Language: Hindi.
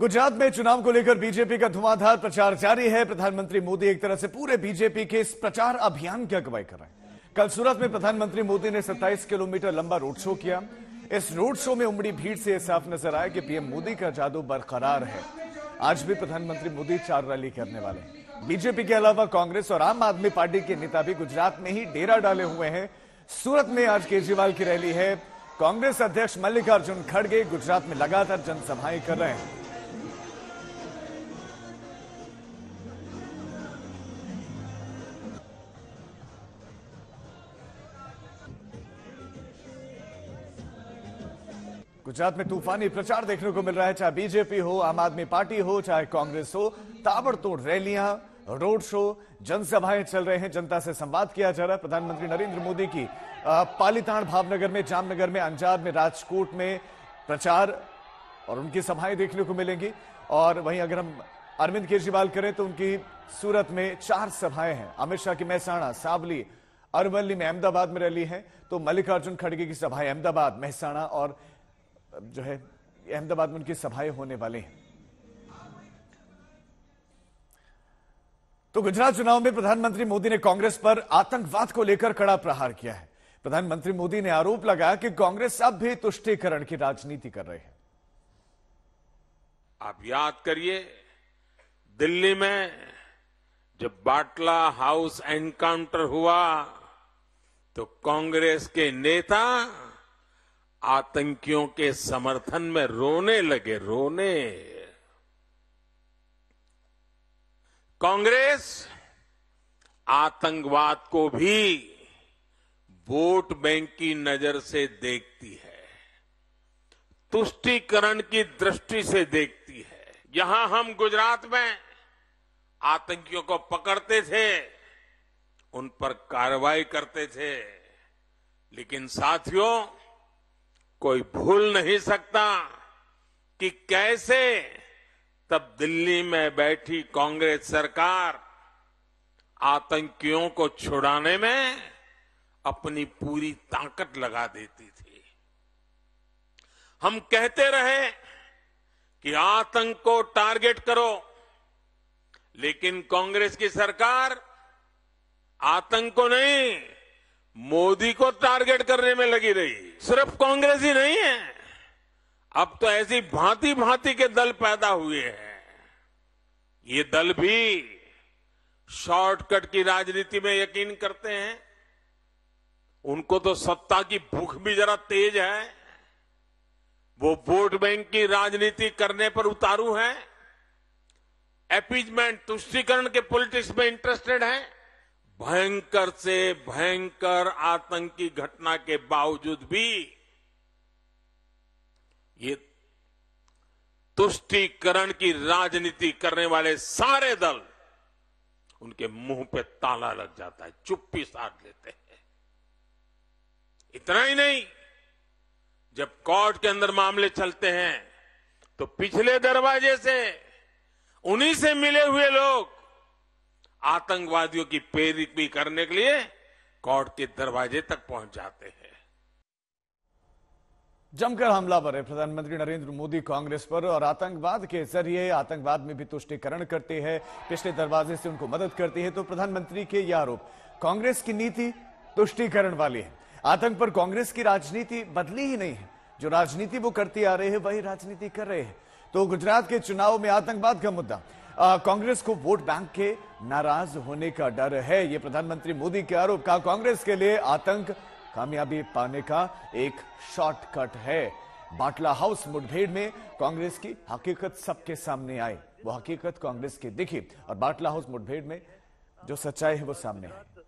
गुजरात में चुनाव को लेकर बीजेपी का धुआंधार प्रचार जारी है प्रधानमंत्री मोदी एक तरह से पूरे बीजेपी के इस प्रचार अभियान की अगुवाई कर रहे हैं कल सूरत में प्रधानमंत्री मोदी ने 27 किलोमीटर लंबा रोड शो किया इस रोड शो में उमड़ी भीड़ से यह साफ नजर आया कि पीएम मोदी का जादू बरकरार है आज भी प्रधानमंत्री मोदी चार रैली करने वाले हैं बीजेपी के अलावा कांग्रेस और आम आदमी पार्टी के नेता भी गुजरात में ही डेरा डाले हुए हैं सूरत में आज केजरीवाल की रैली है कांग्रेस अध्यक्ष मल्लिकार्जुन खड़गे गुजरात में लगातार जनसभाएं कर रहे हैं गुजरात में तूफानी प्रचार देखने को मिल रहा है चाहे बीजेपी हो आम आदमी पार्टी हो चाहे कांग्रेस हो ताबड़तोड़ रैलियां रोड शो जनसभाएं चल रहे हैं जनता से संवाद किया जा रहा है प्रधानमंत्री नरेंद्र मोदी की पालीताण भावनगर में जामनगर में अंजार में राजकोट में प्रचार और उनकी सभाएं देखने को मिलेंगी और वहीं अगर हम अरविंद केजरीवाल करें तो उनकी सूरत में चार सभाएं हैं अमित शाह की महसाणा सावली अरवली में अहमदाबाद में रैली है तो मल्लिकार्जुन खड़गे की सभाएं अहमदाबाद महसाणा और जो है अहमदाबाद में उनकी सभाएं होने वाली हैं तो गुजरात चुनाव में प्रधानमंत्री मोदी ने कांग्रेस पर आतंकवाद को लेकर कड़ा प्रहार किया है प्रधानमंत्री मोदी ने आरोप लगाया कि कांग्रेस अब भी तुष्टीकरण की राजनीति कर रहे हैं आप याद करिए दिल्ली में जब बाटला हाउस एनकाउंटर हुआ तो कांग्रेस के नेता आतंकियों के समर्थन में रोने लगे रोने कांग्रेस आतंकवाद को भी वोट बैंक की नजर से देखती है तुष्टीकरण की दृष्टि से देखती है यहां हम गुजरात में आतंकियों को पकड़ते थे उन पर कार्रवाई करते थे लेकिन साथियों कोई भूल नहीं सकता कि कैसे तब दिल्ली में बैठी कांग्रेस सरकार आतंकियों को छुड़ाने में अपनी पूरी ताकत लगा देती थी हम कहते रहे कि आतंक को टारगेट करो लेकिन कांग्रेस की सरकार आतंक को नहीं मोदी को टारगेट करने में लगी रही सिर्फ कांग्रेस ही नहीं है अब तो ऐसी भांति भांति के दल पैदा हुए हैं ये दल भी शॉर्टकट की राजनीति में यकीन करते हैं उनको तो सत्ता की भूख भी जरा तेज है वो वोट बैंक की राजनीति करने पर उतारू है एपीजमेंट तुष्टिकरण के पॉलिटिक्स में इंटरेस्टेड है भयंकर से भयंकर आतंकी घटना के बावजूद भी ये तुष्टीकरण की राजनीति करने वाले सारे दल उनके मुंह पे ताला लग जाता है चुप्पी साध लेते हैं इतना ही नहीं जब कोर्ट के अंदर मामले चलते हैं तो पिछले दरवाजे से उन्हीं से मिले हुए लोग आतंकवादियों की भी करने के लिए कोर्ट के दरवाजे तक पहुंच जाते हैं जमकर हमला पर प्रधानमंत्री नरेंद्र मोदी कांग्रेस पर और आतंकवाद के जरिए आतंकवाद में भी तुष्टिकरण करते हैं पिछले दरवाजे से उनको मदद करती है तो प्रधानमंत्री के ये आरोप कांग्रेस की नीति तुष्टिकरण वाली है आतंक पर कांग्रेस की राजनीति बदली ही नहीं है जो राजनीति वो करती आ रही है वही राजनीति कर रहे हैं तो गुजरात के चुनाव में आतंकवाद का मुद्दा कांग्रेस को वोट बैंक के नाराज होने का डर है ये प्रधानमंत्री मोदी के आरोप का कांग्रेस के लिए आतंक कामयाबी पाने का एक शॉर्टकट है बाटला हाउस मुठभेड़ में कांग्रेस की हकीकत सबके सामने आई वो हकीकत कांग्रेस की दिखी और बाटला हाउस मुठभेड़ में जो सच्चाई है वो सामने आई